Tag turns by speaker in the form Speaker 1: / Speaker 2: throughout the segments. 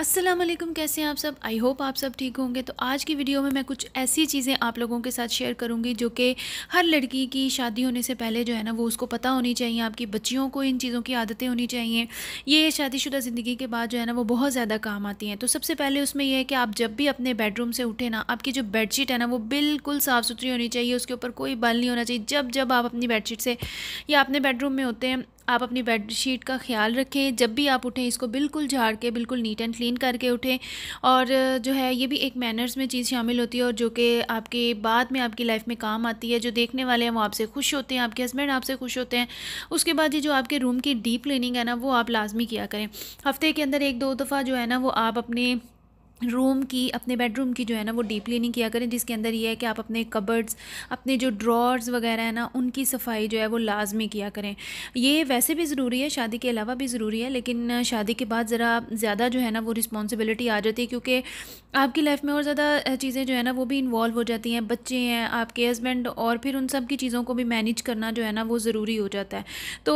Speaker 1: अस्सलाम वालेकुम कैसे हैं आप सब आई होप आप सब ठीक होंगे तो आज की वीडियो में मैं कुछ ऐसी चीज़ें आप लोगों के साथ शेयर करूंगी जो कि हर लड़की की शादी होने से पहले जो है ना वो उसको पता होनी चाहिए आपकी बच्चियों को इन चीज़ों की आदतें होनी चाहिए ये शादीशुदा ज़िंदगी के बाद जो है ना वो बहुत ज़्यादा काम आती हैं तो सबसे पहले उसमें यह है कि आप जब भी अपने बेडरूम से उठे ना आपकी जो बेडशीट है ना वो बिल्कुल साफ़ सुथरी होनी चाहिए उसके ऊपर कोई बल नहीं होना चाहिए जब जब आप अपनी बेडशीट से या अपने बेडरूम में होते हैं आप अपनी बेडशीट का ख्याल रखें जब भी आप उठें इसको बिल्कुल झाड़ के बिल्कुल नीट एंड क्लीन करके उठें और जो है ये भी एक मैनर्स में चीज़ शामिल होती है और जो कि आपके बाद में आपकी लाइफ में काम आती है जो देखने वाले हैं वो आपसे खुश होते हैं आपके हस्बैंड आपसे खुश होते हैं उसके बाद ये जो आपके रूम की डीप क्लिनिंग है ना वो आप लाजमी किया करें हफ्ते के अंदर एक दो दफ़ा जो है ना वो आप अपने रूम की अपने बेडरूम की जो है ना वो डीप क्लीनिंग किया करें जिसके अंदर ये है कि आप अपने कबर्ड्स अपने जो ड्रॉर्स वगैरह है ना उनकी सफाई जो है वो लाजमी किया करें ये वैसे भी ज़रूरी है शादी के अलावा भी ज़रूरी है लेकिन शादी के बाद ज़रा ज़्यादा जो है ना वो रिस्पॉन्सिबिलिटी आ जाती है क्योंकि आपकी लाइफ में और ज़्यादा चीज़ें जो है ना वो भी इन्वॉल्व हो जाती हैं बच्चे हैं आपके हस्बैंड और फिर उन सब की चीज़ों को भी मैनेज करना जो है ना वो ज़रूरी हो जाता है तो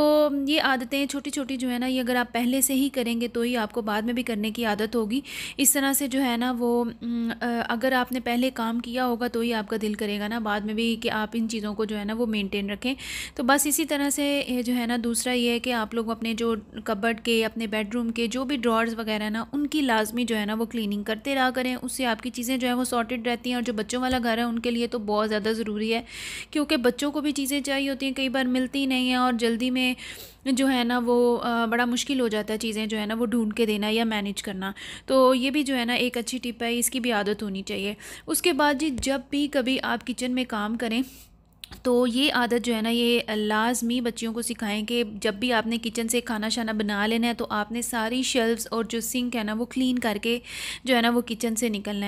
Speaker 1: ये आदतें छोटी छोटी जो है ना ये अगर आप पहले से ही करेंगे तो ही आपको बाद में भी करने की आदत होगी इस तरह से जो है ना वो अगर आपने पहले काम किया होगा तो ही आपका दिल करेगा ना बाद में भी कि आप इन चीज़ों को जो है ना वो मेनटेन रखें तो बस इसी तरह से जो है ना दूसरा ये है कि आप लोग अपने जो कबर्ड के अपने बेडरूम के जो भी ड्रॉर्स वगैरह ना उनकी लाजमी जो है ना वो क्लिनिंग करते रहा करें उससे आपकी चीज़ें जो है वो सॉर्टेड रहती हैं और जो बच्चों वाला घर है उनके लिए तो बहुत ज़्यादा ज़रूरी है क्योंकि बच्चों को भी चीज़ें चाहिए होती हैं कई बार मिलती नहीं हैं और जल्दी में जो है ना वो बड़ा मुश्किल हो जाता है चीज़ें जो है ना वो ढूंढ के देना या मैनेज करना तो ये भी जो है ना एक अच्छी टिप है इसकी भी आदत होनी चाहिए उसके बाद जी जब भी कभी आप किचन में काम करें तो ये आदत जो है ना ये लाजमी बच्चियों को सिखाएं कि जब भी आपने किचन से खाना शाना बना लेना है तो आपने सारी शेल्व्स और जो सिंक है ना वो क्लीन करके जो है ना वो किचन से निकलना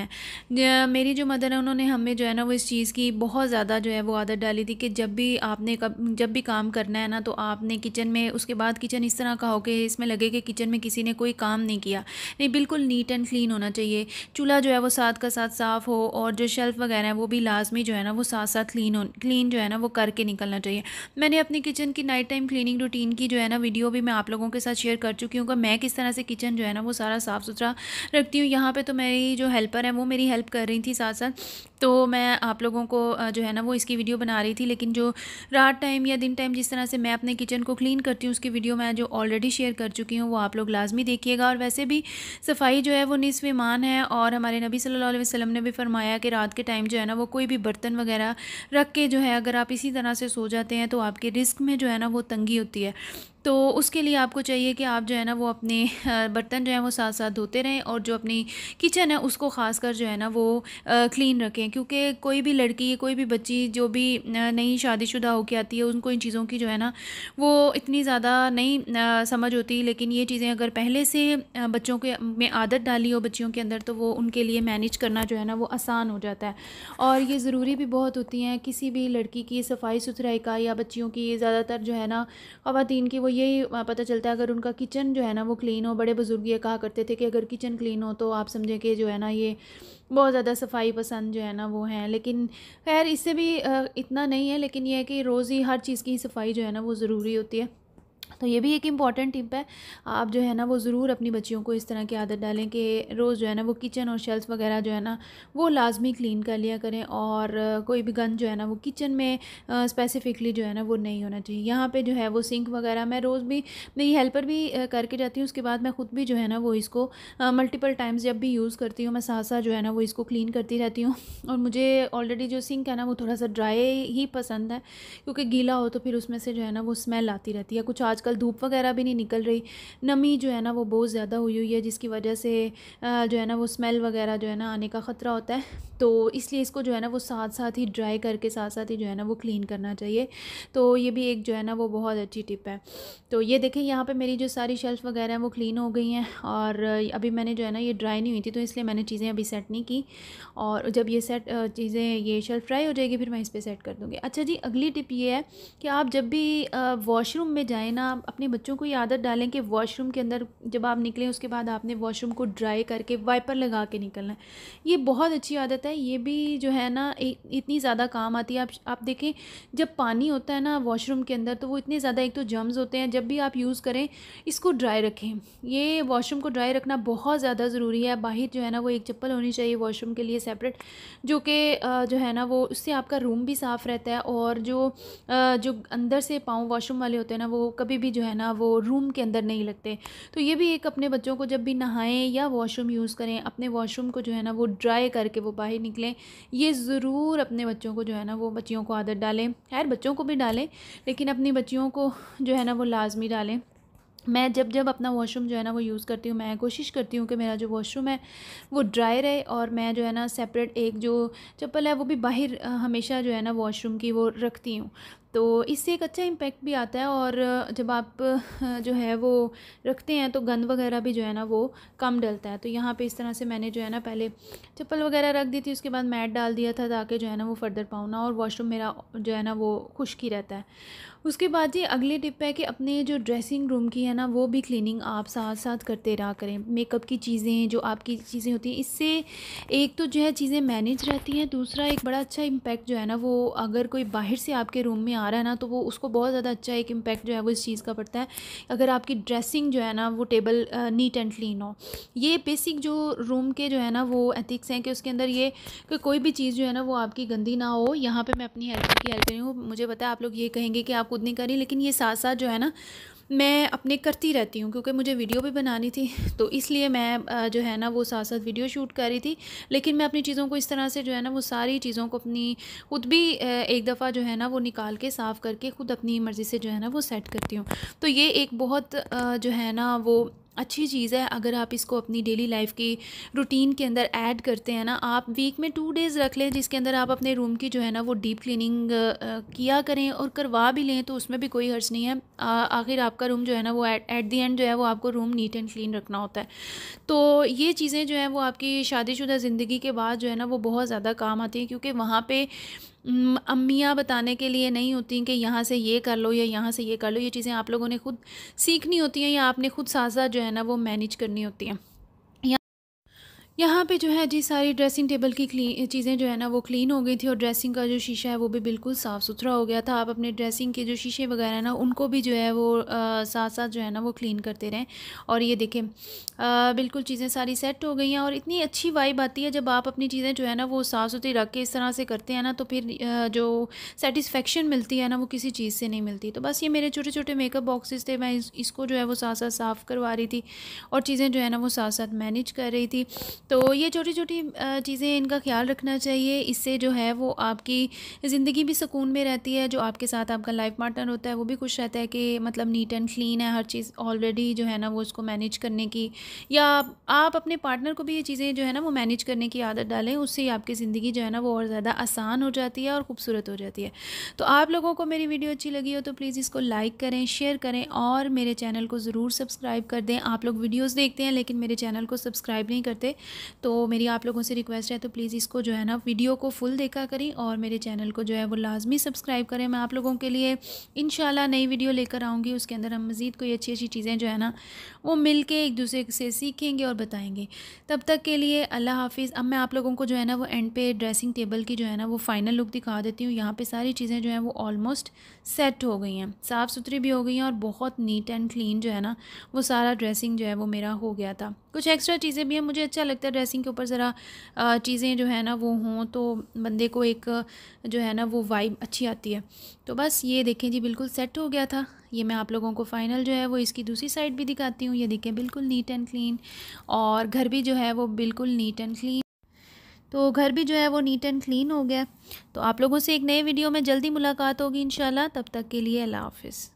Speaker 1: है मेरी जो मदर है उन्होंने हमें जो है ना वो इस चीज़ की बहुत ज़्यादा जो है वो आदत डाली थी कि जब भी आपने कब जब भी काम करना है ना तो आपने किचन में उसके बाद किचन इस तरह का हो कि इसमें लगे कि किचन में किसी ने कोई काम नहीं किया नहीं बिल्कुल नीट एंड क्लीन होना चाहिए चूल्हा जो है वो साथ का साथ साफ़ हो और जो शेल्फ़ वगैरह है वो भी लाजमी जो है ना वो साथ साथ क्लीन हो क्लीन जो है ना वो करके निकलना चाहिए मैंने अपनी किचन की नाइट टाइम क्लीनिंग रूटीन की जो है ना वीडियो भी मैं आप लोगों के साथ शेयर कर चुकी हूँ कि मैं किस तरह से किचन जो है ना वो सारा साफ़ सुथरा रखती हूँ यहाँ पर तो मेरी जो हेल्पर है वो मेरी हेल्प कर रही थी साथ साथ तो मैं आप लोगों को जो है ना वो इसकी वीडियो बना रही थी लेकिन जो रात टाइम या दिन टाइम जिस तरह से मैं अपने किचन को क्लीन करती हूँ उसकी वीडियो मैं जो ऑलरेडी शेयर कर चुकी हूँ वो आप लोग लाजमी देखिएगा और वैसे भी सफाई जो है वो निसफ ईमान है और हमारे नबी सल्लल्लाहु अलैहि वसल्लम ने भी फरमाया कि रात के टाइम जो है ना वो कोई भी बर्तन वगैरह रख के जो है अगर आप इसी तरह से सो जाते हैं तो आपके रिस्क में जो है ना वो तंगी होती है तो उसके लिए आपको चाहिए कि आप जो है ना वो अपने बर्तन जो है वो साथ साथ धोते रहें और जो अपनी किचन है उसको ख़ास कर जो है ना वो क्लीन रखें क्योंकि कोई भी लड़की कोई भी बच्ची जो भी नई शादीशुदा होकर आती है उनको इन चीज़ों की जो है ना वो इतनी ज़्यादा नहीं समझ होती लेकिन ये चीज़ें अगर पहले से बच्चों के में आदत डाली हो बच्चियों के अंदर तो वो उनके लिए मैनेज करना जो है ना वो आसान हो जाता है और ये ज़रूरी भी बहुत होती हैं किसी भी लड़की की सफाई सुथराई का या बच्चियों की ज़्यादातर जो है ना ख़वान की वो यही पता चलता है अगर उनका किचन जो है ना वो क्लीन हो बड़े बुज़ुर्ग ये कहा करते थे कि अगर किचन क्लीन हो तो आप समझें कि जो है ना ये बहुत ज़्यादा सफाई पसंद जो है ना वो है लेकिन खैर इससे भी इतना नहीं है लेकिन ये है कि रोज़ ही हर चीज़ की सफाई जो है ना वो ज़रूरी होती है तो ये भी एक इम्पॉर्टेंट टिप है आप जो है ना वो ज़रूर अपनी बच्चियों को इस तरह की आदत डालें कि रोज़ जो है ना वो किचन और शेल्फ़ वगैरह जो है ना वो लाजमी क्लीन कर लिया करें और कोई भी गंद जो है ना वो किचन में स्पेसिफ़िकली जो है ना वो नहीं होना चाहिए यहाँ पे जो है वो सिंक वगैरह मैं रोज़ भी मेरी हेल्पर भी करके जाती हूँ उसके बाद मैं ख़ुद भी जो है ना वो इसको मल्टीपल टाइम्स जब भी यूज़ करती हूँ मैं साथ साथ जो है ना वो इसको क्लीन करती रहती हूँ और मुझे ऑलरेडी जो सिंक है ना वो थोड़ा सा ड्राई ही पसंद है क्योंकि गीला हो तो फिर उसमें से जो है ना वो स्मेल आती रहती है कुछ आज आजकल धूप वगैरह भी नहीं निकल रही नमी जो है ना वो बहुत ज़्यादा हुई हुई है जिसकी वजह से जो है ना वो स्मेल वगैरह जो है ना आने का ख़तरा होता है तो इसलिए इसको जो है ना वो साथ साथ ही ड्राई करके साथ साथ ही जो है ना वो क्लीन करना चाहिए तो ये भी एक जो है ना वो बहुत अच्छी टिप है तो ये देखें यहाँ पर मेरी जो सारी शेल्फ़ वगैरह हैं वो क्लीन हो गई हैं और अभी मैंने जो है ना ये ड्राई नहीं हुई थी तो इसलिए मैंने चीज़ें अभी सेट नहीं की और जब ये सेट चीज़ें ये शेल्फ़ ड्राई हो जाएगी फिर मैं इस पर सेट कर दूँगी अच्छा जी अगली टिप ये है कि आप जब भी वॉशरूम में जाएँ ना आप अपने बच्चों को ये आदत डालें कि वॉशरूम के अंदर जब आप निकलें उसके बाद आपने वॉशरूम को ड्राई करके वाइपर लगा के निकलना है ये बहुत अच्छी आदत है ये भी जो है ना इतनी ज़्यादा काम आती है आप आप देखें जब पानी होता है ना वॉशरूम के अंदर तो वो इतने ज़्यादा एक तो जर्म्स होते हैं जब भी आप यूज़ करें इसको ड्राई रखें ये वॉशरूम को ड्राई रखना बहुत ज़्यादा ज़रूरी है बाहर जो है ना वो एक चप्पल होनी चाहिए वॉशरूम के लिए सेपरेट जो कि जो है ना वो उससे आपका रूम भी साफ़ रहता है और जो जो अंदर से पाँव वॉशरूम वाले होते हैं ना वो कभी भी जो है ना वो रूम के अंदर नहीं लगते तो ये भी एक अपने बच्चों को जब भी नहाएं या वॉशरूम यूज़ करें अपने वॉशरूम को जो है ना वो ड्राई करके वो बाहर निकलें ये ज़रूर अपने बच्चों को जो है ना वो बच्चियों को आदत डालें खैर बच्चों को भी डालें लेकिन अपनी बच्चियों को जो है ना वो लाजमी डालें मैं जब जब अपना वॉशरूम जो है ना वो यूज़ करती हूँ मैं कोशिश करती हूँ कि मेरा जो वॉशरूम है वो ड्राई रहे और मैं जो है ना सेपरेट एक जो चप्पल है वो भी बाहर हमेशा जो है ना वॉशरूम की वो रखती हूँ तो इससे एक अच्छा इम्पैक्ट भी आता है और जब आप जो है वो रखते हैं तो गंद वगैरह भी जो है ना वो कम डलता है तो यहाँ पे इस तरह से मैंने जो है ना पहले चप्पल वगैरह रख दी थी उसके बाद मैट डाल दिया था ताकि जो है ना वो फर्दर पाऊँ और वॉशरूम मेरा जो है ना वो खुश्क ही रहता है उसके बाद जी अगली टिप है कि अपने जो ड्रेसिंग रूम की है ना वो भी क्लिनिंग आप साथ साथ करते रहा करें मेकअप की चीज़ें जो आपकी चीज़ें होती हैं इससे एक तो जो है चीज़ें मैनेज रहती हैं दूसरा एक बड़ा अच्छा इम्पेक्ट जो है ना वो अगर कोई बाहर से आपके रूम में आ रहा है ना तो वो उसको बहुत ज़्यादा अच्छा एक इम्पैक्ट जो है वो इस चीज़ का पड़ता है अगर आपकी ड्रेसिंग जो है ना वो टेबल नीट एंड क्लीन हो ये बेसिक जो रूम के जो है ना वो एथिक्स हैं कि उसके अंदर ये कि कोई भी चीज़ जो है ना वो आपकी गंदी ना हो यहाँ पर मैं अपनी हेल्प की हेल्प करी हूँ मुझे पता है आप लोग ये कहेंगे कि आप खुद नहीं करी लेकिन ये साथ साथ जो है ना मैं अपने करती रहती हूँ क्योंकि मुझे वीडियो भी बनानी थी तो इसलिए मैं जो है ना वो साथ साथ वीडियो शूट कर रही थी लेकिन मैं अपनी चीज़ों को इस तरह से जो है ना वो सारी चीज़ों को अपनी खुद भी एक दफ़ा जो है ना वो निकाल के साफ़ करके खुद अपनी मर्ज़ी से जो है ना वो सेट करती हूँ तो ये एक बहुत जो है ना वो अच्छी चीज़ है अगर आप इसको अपनी डेली लाइफ की रूटीन के अंदर ऐड करते हैं ना आप वीक में टू डेज़ रख लें जिसके अंदर आप अपने रूम की जो है ना वो डीप क्लीनिंग किया करें और करवा भी लें तो उसमें भी कोई हर्ज नहीं है आखिर आपका रूम जो है ना वो एट दी एंड जो है वो आपको रूम नीट एंड क्लीन रखना होता है तो ये चीज़ें जो हैं वो आपकी शादीशुदा ज़िंदगी के बाद जो है ना वो बहुत ज़्यादा काम आती हैं क्योंकि वहाँ पर अम्मियाँ बताने के लिए नहीं होती कि यहाँ से ये कर लो या यहाँ से ये कर लो ये चीज़ें आप लोगों ने खुद सीखनी होती हैं या आपने खुद साझा जो है ना वो मैनेज करनी होती हैं यहाँ पे जो है जी सारी ड्रेसिंग टेबल की क्लीन चीज़ें जो है ना वो क्लीन हो गई थी और ड्रेसिंग का जो शीशा है वो भी बिल्कुल साफ़ सुथरा हो गया था आप अपने ड्रेसिंग के जो शीशे वगैरह ना उनको भी जो है वो साथ साथ जो है ना वो क्लीन करते रहें और ये देखें बिल्कुल चीज़ें सारी सेट हो गई हैं और इतनी अच्छी वाइब आती है जब आप अपनी चीज़ें जो है ना वो साफ़ सुथरी रख के इस तरह से करते हैं ना तो फिर आ, जो सेटिस्फेक्शन मिलती है ना वो किसी चीज़ से नहीं मिलती तो बस ये मेरे छोटे छोटे मेकअप बॉक्सेस थे मैं इसको जो है वो साथ साथ साफ़ करवा रही थी और चीज़ें जो है ना वो साथ साथ मैनेज कर रही थी तो ये छोटी छोटी चीज़ें इनका ख्याल रखना चाहिए इससे जो है वो आपकी ज़िंदगी भी सुकून में रहती है जो आपके साथ आपका लाइफ पार्टनर होता है वो भी खुश रहता है कि मतलब नीट एंड क्लीन है हर चीज़ ऑलरेडी जो है ना वो उसको मैनेज करने की या आप अपने पार्टनर को भी ये चीज़ें जो है ना वो मैनेज करने की आदत डालें उससे आपकी ज़िंदगी जो है ना वो और ज़्यादा आसान हो जाती है और खूबसूरत हो जाती है तो आप लोगों को मेरी वीडियो अच्छी लगी हो तो प्लीज़ इसको लाइक करें शेयर करें और मेरे चैनल को ज़रूर सब्सक्राइब कर दें आप लोग वीडियोज़ देखते हैं लेकिन मेरे चैनल को सब्सक्राइब नहीं करते तो मेरी आप लोगों से रिक्वेस्ट है तो प्लीज़ इसको जो है ना वीडियो को फुल देखा करें और मेरे चैनल को जो है वो लाजमी सब्सक्राइब करें मैं आप लोगों के लिए इन नई वीडियो लेकर आऊँगी उसके अंदर हम मज़ीद कोई अच्छी अच्छी चीज़ें जो है ना वो मिल के एक दूसरे से सीखेंगे और बताएँगे तब तक के लिए अल्लाह हाफिज़ अब मैं आप लोगों को जो है ना वो एंड पे ड्रेसिंग टेबल की जो है ना वो फाइनल लुक दिखा देती हूँ यहाँ पर सारी चीज़ें जो हैं वो ऑलमोस्ट सेट हो गई हैं साफ़ सुथरी भी हो गई हैं और बहुत नीट एंड क्लीन जो है ना वो सारा ड्रेसिंग जो है वो मेरा हो गया था कुछ एक्स्ट्रा चीज़ें भी हैं मुझे अच्छा लगता लगता है ड्रेसिंग के ऊपर ज़रा चीज़ें जो है ना वो हों तो बंदे को एक जो है ना वो वाइब अच्छी आती है तो बस ये देखें जी बिल्कुल सेट हो गया था ये मैं आप लोगों को फाइनल जो है वो इसकी दूसरी साइड भी दिखाती हूँ ये देखें बिल्कुल नीट एंड क्लीन और घर भी जो है वो बिल्कुल नीट एंड क्लीन तो घर भी जो है वो नीट एंड क्लीन हो गया तो आप लोगों से एक नए वीडियो में जल्दी मुलाकात होगी इन तब तक के लिए अल्लाह हाफिज़